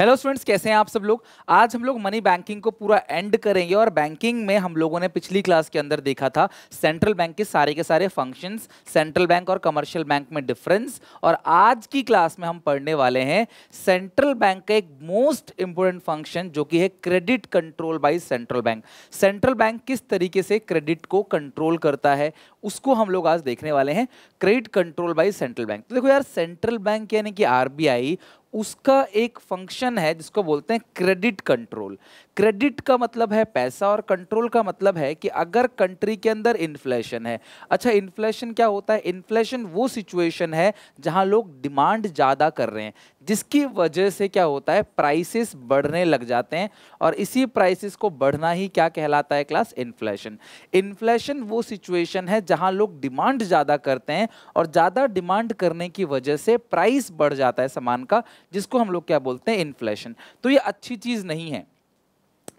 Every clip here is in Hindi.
हेलो स्टूडेंट्स कैसे हैं आप सब लोग आज हम लोग मनी बैंकिंग को पूरा एंड करेंगे और बैंकिंग में हम लोगों ने पिछली क्लास के अंदर देखा था सेंट्रल बैंक के सारे के सारे फंक्शंस सेंट्रल बैंक और कमर्शियल बैंक में डिफरेंस और आज की क्लास में हम पढ़ने वाले हैं सेंट्रल बैंक का एक मोस्ट इंपॉर्टेंट फंक्शन जो कि है credit control by central bank central bank किस तरीके से क्रेडिट को कंट्रोल करता है उसको हम लोग आज देखने वाले हैं credit control by central bank तो देखो यार सेंट्रल बैंक यानी कि आरबीआई उसका एक फंक्शन है जिसको बोलते हैं क्रेडिट कंट्रोल क्रेडिट का मतलब है पैसा और कंट्रोल का मतलब है कि अगर कंट्री के अंदर इन्फ्लेशन है अच्छा इन्फ्लेशन क्या होता है इन्फ्लेशन वो सिचुएशन है जहां लोग डिमांड ज़्यादा कर रहे हैं जिसकी वजह से क्या होता है प्राइसेस बढ़ने लग जाते हैं और इसी प्राइसेस को बढ़ना ही क्या कहलाता है क्लास इन्फ्लेशन इन्फ्लेशन वो सिचुएशन है जहाँ लोग डिमांड ज़्यादा करते हैं और ज़्यादा डिमांड करने की वजह से प्राइस बढ़ जाता है सामान का जिसको हम लोग क्या बोलते हैं इन्फ्लेशन तो ये अच्छी चीज़ नहीं है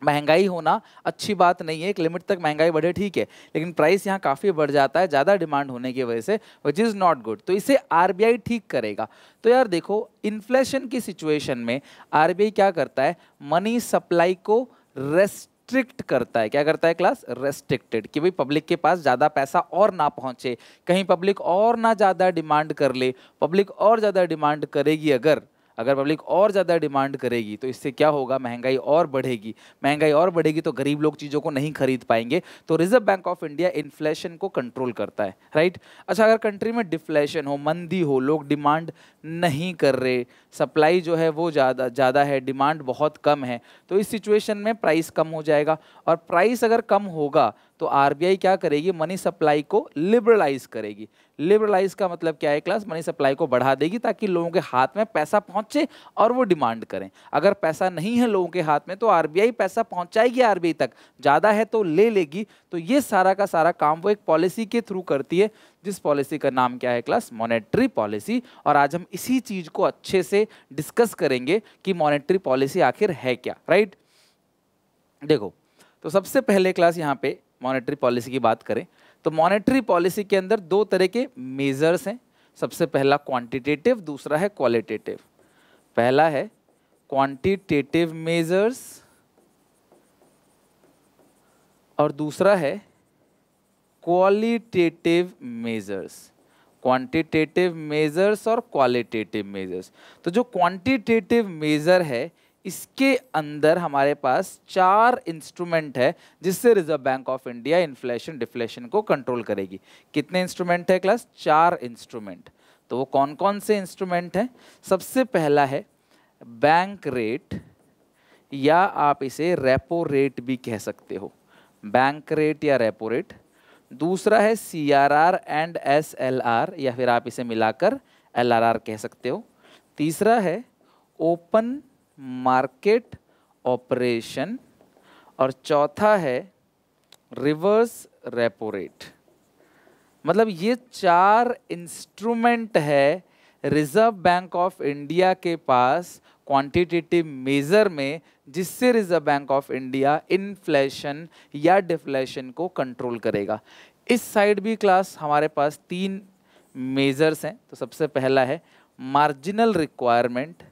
महंगाई होना अच्छी बात नहीं है एक लिमिट तक महंगाई बढ़े ठीक है लेकिन प्राइस यहाँ काफ़ी बढ़ जाता है ज़्यादा डिमांड होने की वजह से विच इज़ नॉट गुड तो इसे आर ठीक करेगा तो यार देखो इन्फ्लेशन की सिचुएशन में आर क्या करता है मनी सप्लाई को रेस्ट रेस्ट्रिक्ट करता है क्या करता है क्लास रेस्ट्रिक्टेड कि भाई पब्लिक के पास ज़्यादा पैसा और ना पहुंचे कहीं पब्लिक और ना ज़्यादा डिमांड कर ले पब्लिक और ज़्यादा डिमांड करेगी अगर अगर पब्लिक और ज़्यादा डिमांड करेगी तो इससे क्या होगा महंगाई और बढ़ेगी महंगाई और बढ़ेगी तो गरीब लोग चीज़ों को नहीं खरीद पाएंगे तो reserve bank of India inflation को कंट्रोल करता है राइट अच्छा अगर कंट्री में डिफ्लेशन हो मंदी हो लोग डिमांड नहीं कर रहे सप्लाई जो है वो ज़्यादा ज़्यादा है डिमांड बहुत कम है तो इस सिचुएशन में प्राइस कम हो जाएगा और प्राइस अगर कम होगा तो आरबीआई क्या करेगी मनी सप्लाई को लिबरलाइज करेगी लिबरलाइज का मतलब क्या है क्लास मनी सप्लाई को बढ़ा देगी ताकि लोगों के हाथ में पैसा पहुंचे और वो डिमांड करें अगर पैसा नहीं है लोगों के हाथ में तो आरबीआई पैसा पहुंचाएगी आरबीआई तक ज़्यादा है तो ले लेगी तो ये सारा का सारा काम वो एक पॉलिसी के थ्रू करती है जिस पॉलिसी का नाम क्या है क्लास मॉनेटरी पॉलिसी और आज हम इसी चीज़ को अच्छे से डिस्कस करेंगे कि मॉनेटरी पॉलिसी आखिर है क्या राइट देखो तो सबसे पहले क्लास यहाँ पे मॉनेटरी पॉलिसी की बात करें तो मॉनेटरी पॉलिसी के अंदर दो तरह के मेज़र्स हैं सबसे पहला क्वांटिटेटिव दूसरा है क्वालिटेटिव पहला है क्वांटिटेटिव मेज़र्स और दूसरा है क्वालिटेटिव मेज़र्स क्वांटिटेटिव मेज़र्स और क्वालिटेटिव मेज़र्स तो जो क्वांटिटेटिव मेज़र है इसके अंदर हमारे पास चार इंस्ट्रूमेंट है जिससे reserve bank of India inflation deflation को कंट्रोल करेगी कितने इंस्ट्रूमेंट है क्लास चार इंस्ट्रूमेंट तो वो कौन कौन से इंस्ट्रूमेंट हैं सबसे पहला है बैंक रेट या आप इसे रेपो रेट भी कह सकते हो बैंक रेट या रेपो रेट दूसरा है C R R and S L R या फिर आप इसे मिलाकर एल आर आर कह सकते हो तीसरा है ओपन मार्केट ऑपरेशन और चौथा है रिवर्स रेपो रेट मतलब ये चार इंस्ट्रूमेंट है रिजर्व बैंक ऑफ इंडिया के पास क्वांटिटेटिव मेज़र में जिससे reserve bank of India inflation या डिफ्लेशन को कंट्रोल करेगा इस साइड भी क्लास हमारे पास तीन मेज़र्स हैं तो सबसे पहला है marginal requirement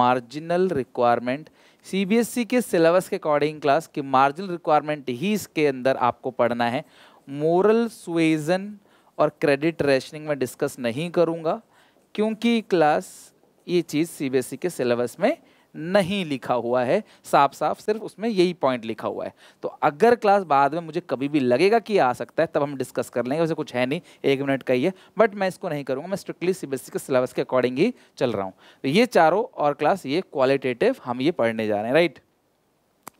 marginal requirement CBSE के सिलेबस के अकॉर्डिंग क्लास की मार्जिनल रिक्वायरमेंट ही इसके अंदर आपको पढ़ना है मोरल सुएजन और क्रेडिट रेशनिंग में डिस्कस नहीं करूँगा क्योंकि क्लास ये चीज़ सीबीएसई e के सिलेबस में नहीं लिखा हुआ है साफ साफ सिर्फ उसमें यही पॉइंट लिखा हुआ है तो अगर क्लास बाद में मुझे कभी भी लगेगा कि आ सकता है तब हम डिस्कस कर लेंगे वैसे कुछ है नहीं एक मिनट का ही है बट मैं इसको नहीं करूँगा मैं स्ट्रिक्टली सी के सिलेबस के अकॉर्डिंग ही चल रहा हूँ तो ये चारों और क्लास ये क्वालिटेटिव हम ये पढ़ने जा रहे हैं राइट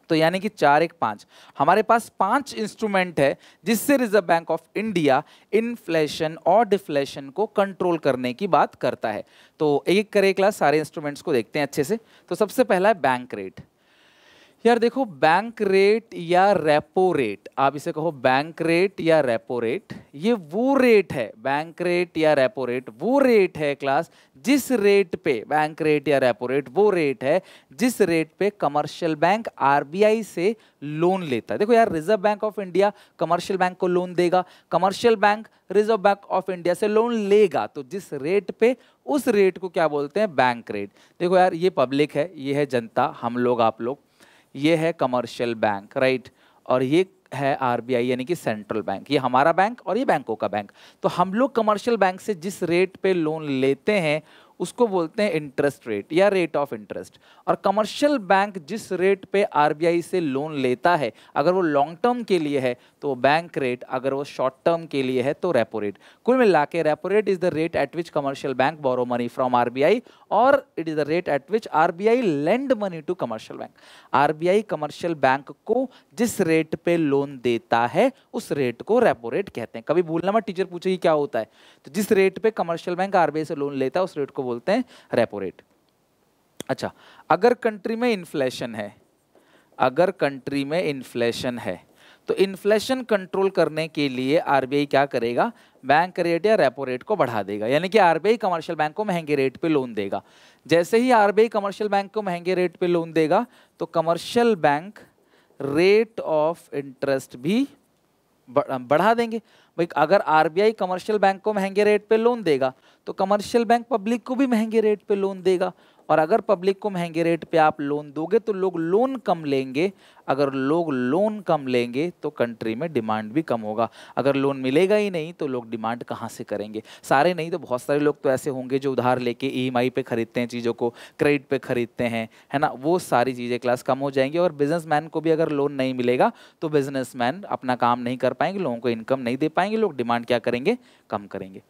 तो यानी कि चार एक पाँच हमारे पास पांच इंस्ट्रूमेंट है जिससे reserve bank of India inflation और डिफ्लेशन को कंट्रोल करने की बात करता है तो एक करे क्लास सारे इंस्ट्रूमेंट्स को देखते हैं अच्छे से तो सबसे पहला है बैंक रेट यार देखो बैंक रेट या रेपो रेट आप इसे कहो बैंक रेट या रेपो रेट ये वो रेट है बैंक रेट या रेपो रेट वो रेट है क्लास जिस रेट पे बैंक रेट या रेपो रेट वो रेट है जिस रेट पे कमर्शियल बैंक आरबीआई से लोन लेता है देखो यार reserve bank of India commercial bank को लोन देगा commercial bank reserve bank of India से लोन लेगा तो जिस रेट पे उस रेट को क्या बोलते हैं बैंक रेट देखो यार ये पब्लिक है ये है जनता हम लोग आप लोग ये है कमर्शियल बैंक राइट और ये है आरबीआई यानी कि सेंट्रल बैंक ये हमारा बैंक और ये बैंकों का बैंक तो हम लोग कमर्शियल बैंक से जिस रेट पे लोन लेते हैं उसको बोलते हैं इंटरेस्ट रेट या रेट ऑफ इंटरेस्ट और कमर्शियल बैंक जिस रेट पे आरबीआई से लोन लेता है अगर वो लॉन्ग टर्म के लिए है तो बैंक रेट अगर वो शॉर्ट टर्म के लिए है तो रेपो रेट कुल मिला के repo rate is the rate at which commercial bank borrow money from RBI it is the rate at which R B I lend money to commercial bank R B I commercial bank को जिस रेट पे लोन देता है उस रेट को रेपो रेट कहते हैं कभी भूलना मैं टीचर पूछे क्या होता है तो जिस रेट पे कमर्शियल बैंक आरबीआई से लोन लेता है उस रेट को बोलते हैं रेपो रेट अच्छा अगर कंट्री में इन्फ्लेशन है अगर कंट्री में इन्फ्लेशन है तो इन्फ्लेशन कंट्रोल करने के लिए आर क्या करेगा बैंक रेट या रेपो रेट को बढ़ा देगा यानी कि आर कमर्शियल बैंक को महंगे रेट पे लोन देगा जैसे ही आरबीआई कमर्शियल बैंक को महंगे रेट पे लोन देगा तो commercial bank rate of interest भी बढ़ा देंगे भाई अगर आरबीआई कमर्शियल बैंक को महंगे रेट पे लोन देगा तो कमर्शियल बैंक पब्लिक को भी महंगे रेट पे लोन देगा और अगर पब्लिक को महंगे रेट पे आप लोन दोगे तो लोग लोन कम लेंगे अगर लोग लोन कम लेंगे तो कंट्री में डिमांड भी कम होगा अगर लोन मिलेगा ही नहीं तो लोग डिमांड कहाँ से करेंगे सारे नहीं तो बहुत सारे लोग तो ऐसे होंगे जो उधार लेके ई e पे खरीदते हैं चीज़ों को क्रेडिट पे खरीदते हैं है ना वो सारी चीज़ें क्लास कम हो जाएंगी और बिजनेसमैन को भी अगर लोन नहीं मिलेगा तो बिजनेसमैन अपना काम नहीं कर पाएंगे लोगों को इनकम नहीं दे पाएंगे लोग डिमांड क्या करेंगे कम करेंगे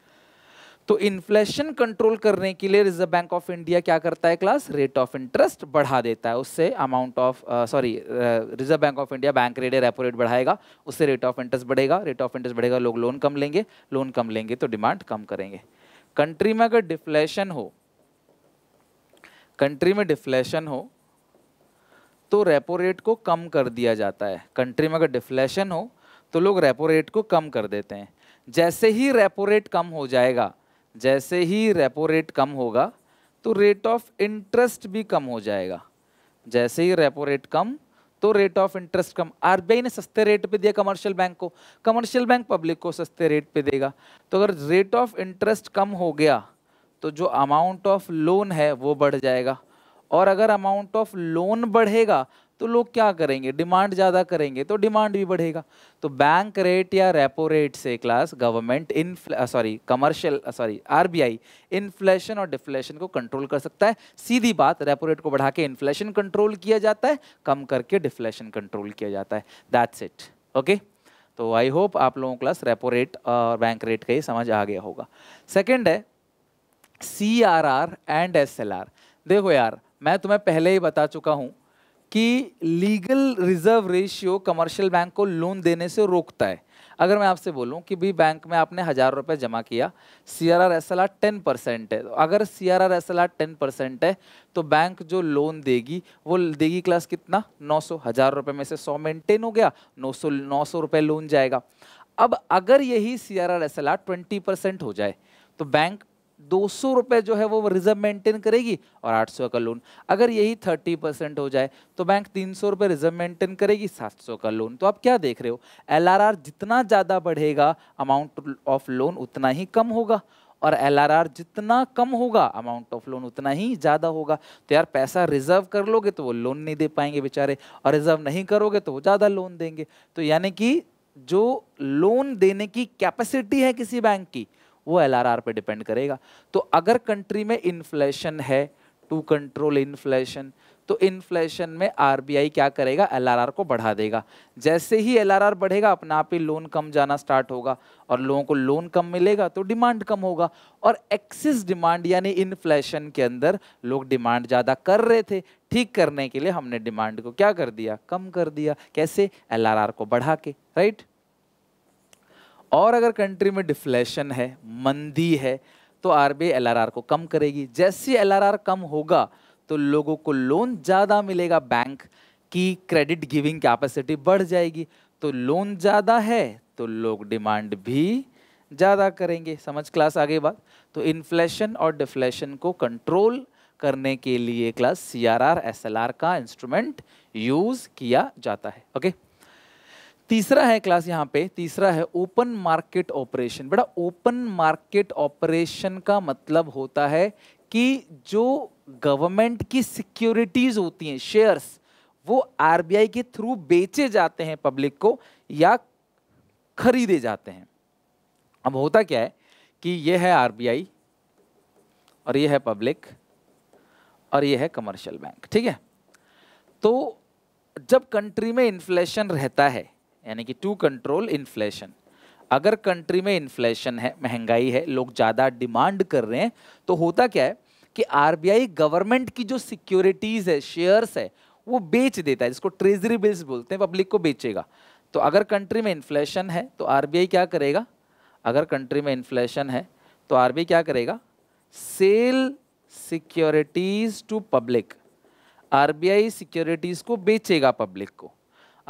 तो इन्फ्लेशन कंट्रोल करने के लिए रिजर्व बैंक ऑफ इंडिया क्या करता है क्लास रेट ऑफ इंटरेस्ट बढ़ा देता है उससे amount of sorry reserve bank of India bank rate repo rate बढ़ाएगा उससे रेट ऑफ इंटरेस्ट बढ़ेगा रेट ऑफ इंटरेस्ट बढ़ेगा लोग लोन कम लेंगे लोन कम लेंगे तो डिमांड कम करेंगे कंट्री में अगर डिफ्लेशन हो कंट्री में डिफ्लेशन हो तो रेपो रेट को कम कर दिया जाता है कंट्री में अगर डिफ्लेशन हो तो लोग रेपो रेट को कम कर देते हैं जैसे ही रेपो रेट कम हो जाएगा जैसे ही रेपो रेट कम होगा तो रेट ऑफ इंटरेस्ट भी कम हो जाएगा जैसे ही रेपो रेट कम तो रेट ऑफ इंटरेस्ट कम आरबीआई ने सस्ते रेट पे दिया कमर्शियल बैंक को कमर्शियल बैंक पब्लिक को सस्ते रेट पे देगा तो अगर रेट ऑफ इंटरेस्ट कम हो गया तो जो अमाउंट ऑफ लोन है वो बढ़ जाएगा और अगर अमाउंट ऑफ लोन बढ़ेगा तो लोग क्या करेंगे डिमांड ज़्यादा करेंगे तो डिमांड भी बढ़ेगा तो बैंक रेट या रेपो रेट से क्लास गवर्नमेंट इन sorry commercial sorry RBI inflation और डिफ्लेशन को कंट्रोल कर सकता है सीधी बात रेपो रेट को बढ़ा के इन्फ्लेशन कंट्रोल किया जाता है कम करके डिफ्लेशन कंट्रोल किया जाता है दैट्स इट ओके तो आई होप आप लोगों को क्लास रेपो रेट और बैंक रेट का ही समझ आ गया होगा सेकेंड है C R R and S L R देखो यार मैं तुम्हें पहले ही बता चुका हूँ कि legal reserve ratio commercial bank को लोन देने से रोकता है अगर मैं आपसे बोलूं कि भी बैंक में आपने हज़ार रुपये जमा किया C R R S L R ten percent है तो अगर C R R S L R ten percent है तो बैंक जो लोन देगी वो देगी क्लास कितना नौ सौ हज़ार रुपये में से सौ मेंटेन हो गया नौ सौ नौ सौ रुपये लोन जाएगा अब अगर यही C R R S L R twenty percent हो जाए तो बैंक दो सौ रुपये जो है वो रिजर्व मेंटेन करेगी और आठ सौ का लोन अगर यही थर्टी परसेंट हो जाए तो बैंक तीन सौ रुपये रिजर्व मेंटेन करेगी सात सौ का लोन तो आप क्या देख रहे हो एलआरआर जितना ज़्यादा बढ़ेगा अमाउंट ऑफ लोन उतना ही कम होगा और एलआरआर जितना कम होगा अमाउंट ऑफ लोन उतना ही ज़्यादा होगा तो यार पैसा रिजर्व कर लोगे तो वो लोन नहीं दे पाएंगे बेचारे और रिजर्व नहीं करोगे तो वो ज़्यादा लोन देंगे तो यानी कि जो लोन देने की कैपेसिटी है किसी बैंक की वो आर पे डिपेंड करेगा तो अगर कंट्री में इन्फ्लेशन है टू कंट्रोल इन्फ्लेशन तो इन्फ्लेशन में आरबीआई क्या करेगा एलआरआर को बढ़ा देगा जैसे ही एलआरआर बढ़ेगा अपने आप ही लोन कम जाना स्टार्ट होगा और लोगों को लोन कम मिलेगा तो डिमांड कम होगा और एक्सिस डिमांड यानी इन्फ्लेशन के अंदर लोग डिमांड ज़्यादा कर रहे थे ठीक करने के लिए हमने डिमांड को क्या कर दिया कम कर दिया कैसे आर को बढ़ा के राइट और अगर कंट्री में डिफ्लेशन है मंदी है तो आर बी को कम करेगी जैसे एल कम होगा तो लोगों को लोन ज़्यादा मिलेगा बैंक की क्रेडिट गिविंग कैपेसिटी बढ़ जाएगी तो लोन ज़्यादा है तो लोग डिमांड भी ज़्यादा करेंगे समझ क्लास आगे बात तो इन्फ्लेशन और डिफ्लेशन को कंट्रोल करने के लिए class C R R S L R का इंस्ट्रूमेंट यूज़ किया जाता है ओके okay? तीसरा है क्लास यहाँ पे तीसरा है ओपन मार्केट ऑपरेशन बेटा ओपन मार्केट ऑपरेशन का मतलब होता है कि जो गवर्नमेंट की सिक्योरिटीज़ होती हैं शेयर्स वो आरबीआई के थ्रू बेचे जाते हैं पब्लिक को या खरीदे जाते हैं अब होता क्या है कि ये है आरबीआई और ये है पब्लिक और ये है कमर्शियल बैंक ठीक है तो जब कंट्री में इन्फ्लेशन रहता है यानी कि टू कंट्रोल इन्फ्लेशन अगर कंट्री में इन्फ्लेशन है महंगाई है लोग ज़्यादा डिमांड कर रहे हैं तो होता क्या है कि आरबीआई गवर्नमेंट की जो सिक्योरिटीज़ है शेयर्स है वो बेच देता है जिसको ट्रेजरी बिल्स बोलते हैं पब्लिक को बेचेगा तो अगर कंट्री में इन्फ्लेशन है तो आर क्या करेगा अगर कंट्री में इन्फ्लेशन है तो आर क्या करेगा sell securities to public R securities को बेचेगा पब्लिक को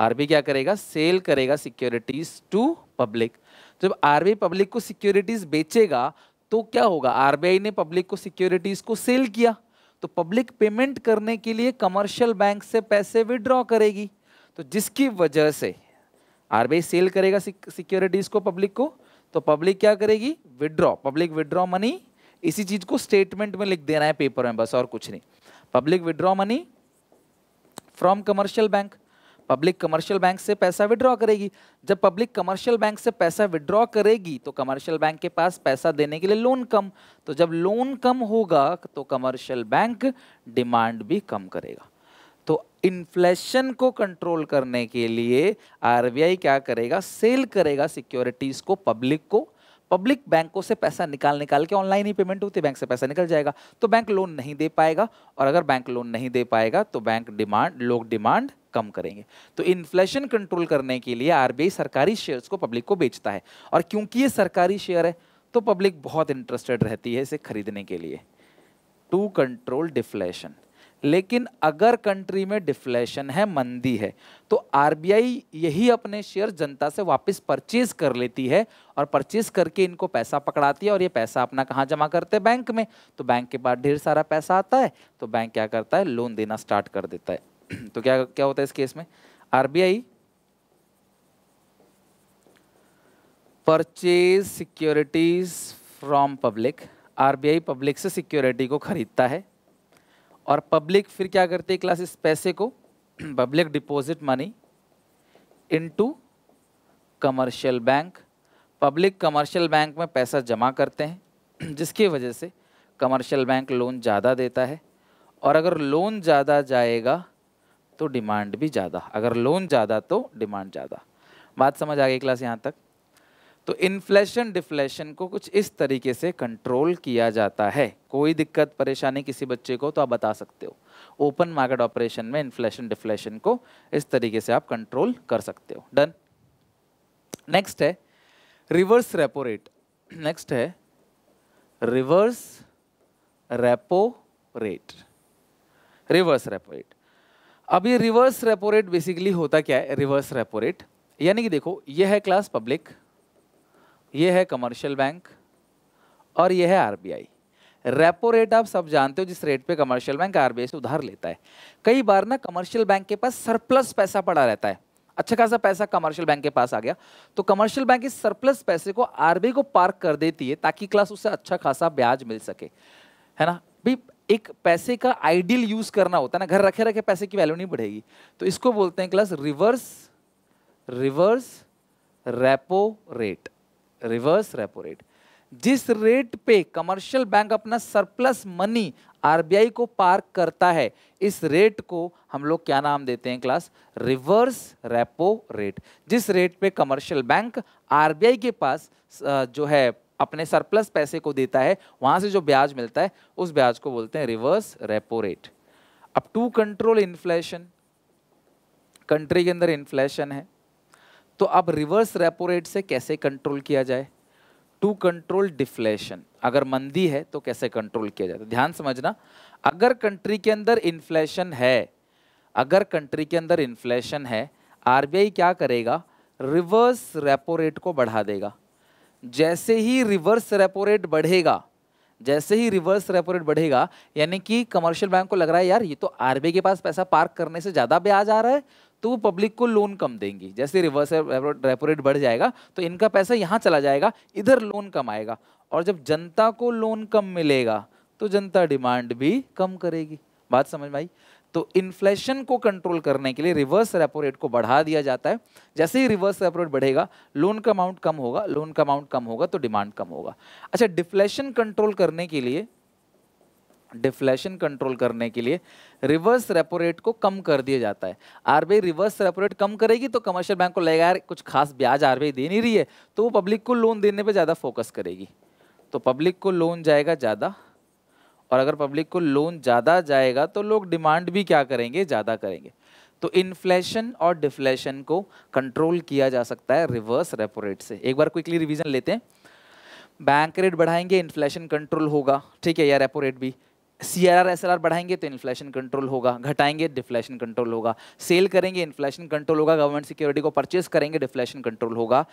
आरबी क्या करेगा सेल करेगा सिक्योरिटीज टू पब्लिक तो जब आरबी पब्लिक को सिक्योरिटीज बेचेगा तो क्या होगा आरबीआई ने पब्लिक को सिक्योरिटीज को सेल किया तो पब्लिक पेमेंट करने के लिए कमर्शियल बैंक से पैसे विड्रॉ करेगी तो जिसकी वजह से आरबीआई सेल करेगा सिक्योरिटीज को पब्लिक को तो पब्लिक क्या करेगी विड्रॉ पब्लिक विड्रॉ मनी इसी चीज को स्टेटमेंट में लिख देना है पेपर में बस और कुछ नहीं public withdraw money from commercial bank public commercial bank से पैसा विड्रॉ करेगी जब पब्लिक कमर्शियल बैंक से पैसा विड्रॉ करेगी तो कमर्शियल बैंक के पास पैसा देने के लिए लोन कम तो जब लोन कम होगा तो कमर्शियल बैंक डिमांड भी कम करेगा तो इन्फ्लेशन को कंट्रोल करने के लिए आरबीआई क्या करेगा सेल करेगा सिक्योरिटीज़ को पब्लिक को पब्लिक बैंकों से पैसा निकाल निकाल के ऑनलाइन ही पेमेंट होती है बैंक से पैसा निकल जाएगा तो बैंक लोन नहीं दे पाएगा और अगर बैंक लोन नहीं दे पाएगा तो बैंक डिमांड लोग डिमांड कम करेंगे तो इन्फ्लेशन कंट्रोल करने के लिए आरबीआई सरकारी शेयर्स को पब्लिक को बेचता है और क्योंकि ये सरकारी शेयर है तो पब्लिक बहुत इंटरेस्टेड रहती है इसे खरीदने के लिए टू कंट्रोल डिफ्लेशन लेकिन अगर कंट्री में डिफ्लेशन है मंदी है तो आरबीआई यही अपने शेयर जनता से वापस परचेज कर लेती है और परचेज करके इनको पैसा पकड़ाती है और ये पैसा अपना कहाँ जमा करते हैं बैंक में तो बैंक के पास ढेर सारा पैसा आता है तो बैंक क्या करता है लोन देना स्टार्ट कर देता है तो क्या क्या होता है इस केस में I purchase securities from public RBI public से सिक्योरिटी को खरीदता है और पब्लिक फिर क्या करती है क्लास इस पैसे को public deposit money into commercial bank public commercial bank में पैसा जमा करते हैं जिसकी वजह से कमर्शियल बैंक लोन ज़्यादा देता है और अगर लोन ज़्यादा जाएगा तो डिमांड भी ज़्यादा अगर लोन ज़्यादा तो डिमांड ज़्यादा बात समझ आ गई क्लास यहाँ तक तो इन्फ्लेशन डिफ्लेशन को कुछ इस तरीके से कंट्रोल किया जाता है कोई दिक्कत परेशानी किसी बच्चे को तो आप बता सकते हो ओपन मार्केट ऑपरेशन में इन्फ्लेशन डिफ्लेशन को इस तरीके से आप कंट्रोल कर सकते हो डन नेक्स्ट है रिवर्स रेपो रेट नेक्स्ट है reverse repo rate reverse repo rate अब ये रिवर्स रेपो रेट बेसिकली होता क्या है रिवर्स रेपो रेट यानी कि देखो ये है क्लास पब्लिक ये है कमर्शियल बैंक और ये है आरबीआई रेपो रेट आप सब जानते हो जिस रेट पे कमर्शियल बैंक आरबीआई से उधार लेता है कई बार ना कमर्शियल बैंक के पास सरप्लस पैसा पड़ा रहता है अच्छा खासा पैसा कमर्शियल बैंक के पास आ गया तो कमर्शियल बैंक इस सरप्लस पैसे को आरबीआई को पार्क कर देती है ताकि क्लास उससे अच्छा खासा ब्याज मिल सके है ना भी एक पैसे का आइडियल यूज करना होता है ना घर रखे रखे पैसे की वैल्यू नहीं बढ़ेगी तो इसको बोलते हैं class reverse reverse repo rate reverse repo rate जिस रेट पे कमर्शियल बैंक अपना सरप्लस मनी आरबीआई को पार्क करता है इस रेट को हम लोग क्या नाम देते हैं क्लास रिवर्स रेपो रेट जिस रेट पे कमर्शियल बैंक आरबीआई के पास जो है अपने सरप्लस पैसे को देता है वहाँ से जो ब्याज मिलता है उस ब्याज को बोलते हैं रिवर्स रेपो रेट अब टू कंट्रोल इन्फ्लेशन कंट्री के अंदर इन्फ्लेशन है तो अब रिवर्स रेपो रेट से कैसे कंट्रोल किया जाए टू कंट्रोल डिफ्लेशन अगर मंदी है तो कैसे कंट्रोल किया जाए तो ध्यान समझना अगर कंट्री के अंदर इन्फ्लेशन है अगर कंट्री के अंदर इन्फ्लेशन है आरबीआई क्या करेगा रिवर्स रेपो रेट को बढ़ा देगा जैसे ही रिवर्स रेपो रेट बढ़ेगा जैसे ही रिवर्स रेपो रेट बढ़ेगा यानी कि कमर्शियल बैंक को लग रहा है यार ये तो आरबीआई के पास पैसा पार्क करने से ज़्यादा ब्याज आ रहा है तो वो पब्लिक को लोन कम देंगी जैसे रिवर्स रेपो रेट बढ़ जाएगा तो इनका पैसा यहाँ चला जाएगा इधर लोन कम आएगा और जब जनता को लोन कम मिलेगा तो जनता डिमांड भी कम करेगी बात समझ में आई तो इन्फ्लेशन को कंट्रोल करने के लिए रिवर्स रेपो रेट को बढ़ा दिया जाता है जैसे ही रिवर्स रेपो रेट बढ़ेगा लोन का अमाउंट कम होगा लोन का अमाउंट कम होगा तो डिमांड कम होगा अच्छा डिफ्लेशन कंट्रोल करने के लिए डिफ्लेशन कंट्रोल करने के लिए रिवर्स रेपो रेट को कम कर दिया जाता है आरबीआई रिवर्स रेपो रेट कम करेगी तो कमर्शियल बैंक को लगेगा यार कुछ खास ब्याज आरबीआई दे नहीं रही है तो वो पब्लिक को लोन देने पे ज़्यादा फोकस करेगी तो पब्लिक को लोन जाएगा ज़्यादा और अगर पब्लिक को लोन ज़्यादा जाएगा तो लोग डिमांड भी क्या करेंगे ज़्यादा करेंगे तो इन्फ्लेशन और डिफ्लेशन को कंट्रोल किया जा सकता है रिवर्स रेपो रेट से एक बार क्विकली रिविजन लेते हैं बैंक रेट बढ़ाएंगे इन्फ्लेशन कंट्रोल होगा ठीक है या रेपो रेट भी सी आर आर बढ़ाएंगे तो इन्फ्लेशन कंट्रोल होगा घटाएंगे डिफ्लेशन कंट्रोल होगा सेल करेंगे इन्फ्लेशन कंट्रोल होगा गवर्नमेंट सिक्योरिटी को परचेस करेंगे डिफ्लेशन कंट्रोल होगा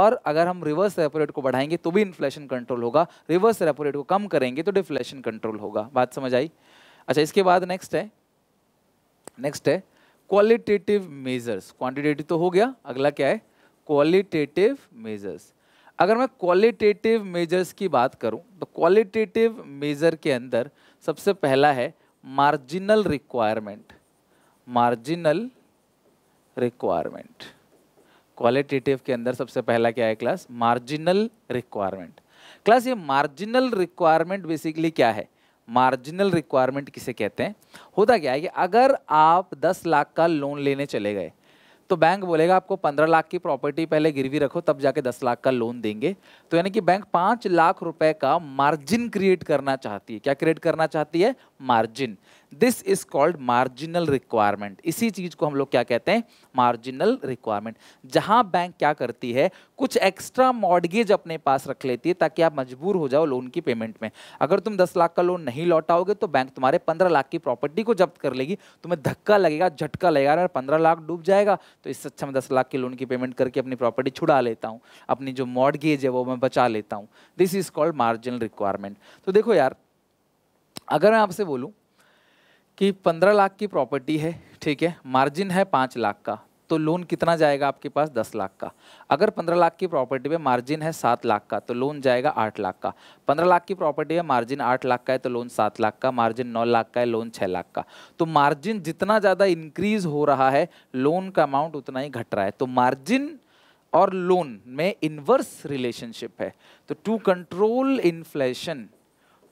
और अगर हम रिवर्स रेपो को बढ़ाएंगे तो भी इन्फ्लेशन कंट्रोल होगा रिवर्स रेपो को कम करेंगे तो डिफ्लेशन कंट्रोल होगा बात समझ आई अच्छा इसके बाद नेक्स्ट है नेक्स्ट है क्वालिटेटिव मेजर्स क्वान्टिटेटिव तो हो गया अगला क्या है क्वालिटेटिव मेजर्स अगर मैं क्वालिटेटिव मेजर्स की बात करूं तो क्वालिटेटिव मेजर के अंदर सबसे पहला है marginal requirement marginal requirement qualitative के अंदर सबसे पहला क्या है क्लास मार्जिनल रिक्वायरमेंट क्लास ये मार्जिनल रिक्वायरमेंट बेसिकली क्या है मार्जिनल रिक्वायरमेंट किसे कहते हैं होता क्या है कि अगर आप 10 लाख का लोन लेने चले गए तो बैंक बोलेगा आपको पंद्रह लाख की प्रॉपर्टी पहले गिरवी रखो तब जाके दस लाख का लोन देंगे तो यानी कि बैंक पाँच लाख रुपए का मार्जिन क्रिएट करना चाहती है क्या क्रिएट करना चाहती है margin this is called marginal requirement इसी चीज को हम लोग क्या कहते हैं मार्जिनल रिक्वायरमेंट जहां बैंक क्या करती है कुछ एक्स्ट्रा मॉडगेज अपने पास रख लेती है ताकि आप मजबूर हो जाओ लोन की पेमेंट में अगर तुम दस लाख का लोन नहीं लौटाओगे तो बैंक तुम्हारे पंद्रह लाख की प्रॉपर्टी को जब्त कर लेगी तुम्हें धक्का लगेगा झटका लगेगा अगर पंद्रह लाख डूब जाएगा तो इससे अच्छा मैं दस लाख के लोन की पेमेंट करके अपनी प्रॉपर्टी छुड़ा लेता हूँ अपनी जो मॉडगेज है वो मैं बचा लेता हूँ this is called marginal requirement तो देखो यार अगर मैं आपसे बोलूँ कि पंद्रह लाख की प्रॉपर्टी है ठीक है मार्जिन है पाँच लाख का तो लोन कितना जाएगा आपके पास दस लाख का अगर पंद्रह लाख की प्रॉपर्टी में मार्जिन है सात लाख का तो लोन जाएगा आठ लाख का पंद्रह लाख की प्रॉपर्टी में मार्जिन आठ लाख का है तो लोन सात लाख का मार्जिन नौ लाख का है लोन छः लाख का तो मार्जिन जितना ज़्यादा इंक्रीज हो रहा है लोन का अमाउंट उतना ही घट रहा है तो मार्जिन और लोन में इन्वर्स रिलेशनशिप है तो to control inflation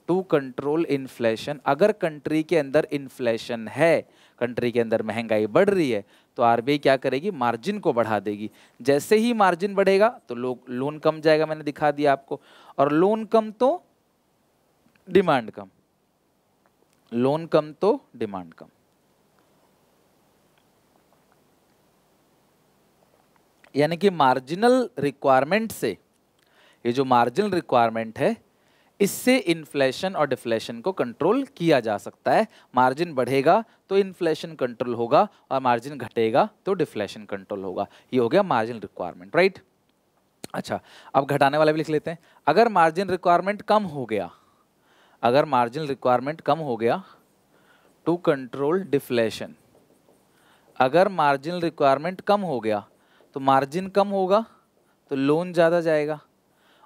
to control inflation अगर कंट्री के अंदर इन्फ्लेशन है कंट्री के अंदर महंगाई बढ़ रही है तो आरबीआई क्या करेगी मार्जिन को बढ़ा देगी जैसे ही मार्जिन बढ़ेगा तो लोग लोन कम जाएगा मैंने दिखा दिया आपको और लोन कम तो डिमांड कम लोन कम तो डिमांड कम यानी कि मार्जिनल रिक्वायरमेंट से ये जो मार्जिनल रिक्वायरमेंट है इससे इन्फ्लेशन और डिफ्लेशन को कंट्रोल किया जा सकता है मार्जिन बढ़ेगा तो इन्फ्लेशन कंट्रोल होगा और मार्जिन घटेगा तो डिफ्लेशन कंट्रोल होगा ये हो गया मार्जिन रिक्वायरमेंट राइट अच्छा अब घटाने वाला भी लिख लेते हैं अगर मार्जिन रिक्वायरमेंट कम हो गया अगर मार्जिन रिक्वायरमेंट कम हो गया टू कंट्रोल डिफ्लेशन अगर मार्जिन रिक्वायरमेंट कम हो गया तो मार्जिन कम होगा तो लोन ज़्यादा जाएगा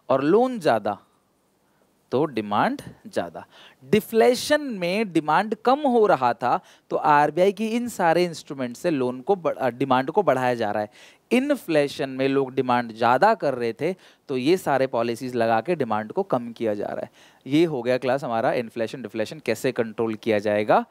और लोन ज़्यादा तो डिमांड ज़्यादा डिफ्लेशन में डिमांड कम हो रहा था तो आरबीआई की इन सारे इंस्ट्रूमेंट से लोन को डिमांड को बढ़ाया जा रहा है इनफ्लेशन में लोग डिमांड ज़्यादा कर रहे थे तो ये सारे पॉलिसीज़ लगा के डिमांड को कम किया जा रहा है ये हो गया क्लास हमारा इन्फ्लेशन डिफ्लेशन कैसे कंट्रोल किया जाएगा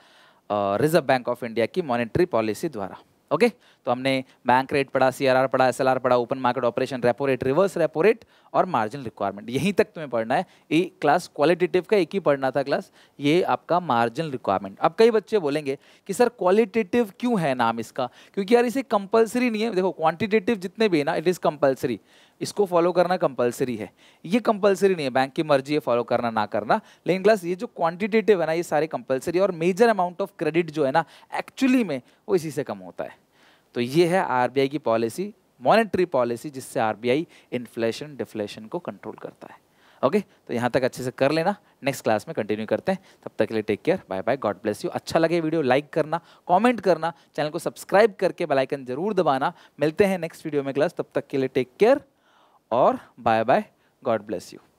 रिजर्व बैंक ऑफ इंडिया की मॉनिटरी पॉलिसी द्वारा ओके तो हमने बैंक रेट पढ़ा सी पढ़ा एस पढ़ा open market operation repo rate reverse repo rate और मार्जिन रिक्वायरमेंट यहीं तक तुम्हें पढ़ना है ये क्लास क्वालिटेटिव का एक ही पढ़ना था क्लास ये आपका मार्जिन रिक्वायरमेंट अब कई बच्चे बोलेंगे कि सर क्वालिटेटिव क्यों है नाम इसका क्योंकि यार इसे कंपलसरी नहीं है देखो क्वान्टिटेटिव जितने भी है ना इट इज़ कंपलसरी इसको फॉलो करना कंपलसरी है ये कंपलसरी नहीं है बैंक की मर्जी है फॉलो करना ना करना लेकिन क्लास ये जो क्वांटिटेटिव है ना ये सारे कंपलसरी और मेजर अमाउंट ऑफ क्रेडिट जो है ना एक्चुअली में वो इसी से कम होता है तो ये है आरबीआई की पॉलिसी मॉनेटरी पॉलिसी जिससे आरबीआई इन्फ्लेशन डिफ्लेशन को कंट्रोल करता है ओके okay? तो यहाँ तक अच्छे से कर लेना नेक्स्ट क्लास में कंटिन्यू करते हैं तब तक के लिए take care bye bye God bless you अच्छा लगे वीडियो लाइक करना कमेंट करना चैनल को सब्सक्राइब करके बेल आइकन जरूर दबाना मिलते हैं नेक्स्ट वीडियो में क्लास तब तक के लिए टेक केयर और bye bye God bless you